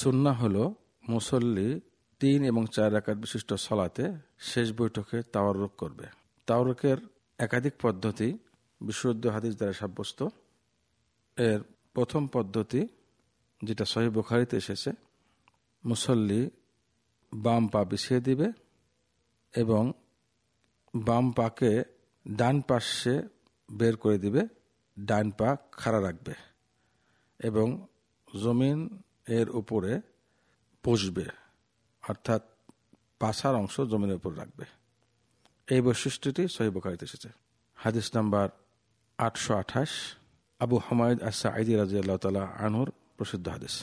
সুন্না হল মুসল্লি তিন এবং চার রাকাত বিশিষ্ট সলাতে শেষ বৈঠকে তাওয়ারুক করবে তাওয়ারুকের একাধিক পদ্ধতি বিশুদ্ধ হাদিস দ্বারা সাব্যস্ত এর প্রথম পদ্ধতি যেটা সহি বোখারিতে এসেছে মুসল্লি বাম পা বিছিয়ে দিবে এবং বাম পাকে ডান পাশে বের করে দিবে ডান পা খাড়া রাখবে এবং জমিন এর উপরে পষবে অর্থাৎ পাশার অংশ জমিনের উপর রাখবে এই বৈশিষ্ট্যটি সহিবকারিতে এসেছে হাদিস নাম্বার আটশো আঠাশ আবু হামায়দ আসা আইদি রাজিয়াল তালা আনুর প্রসিদ্ধ হাদিস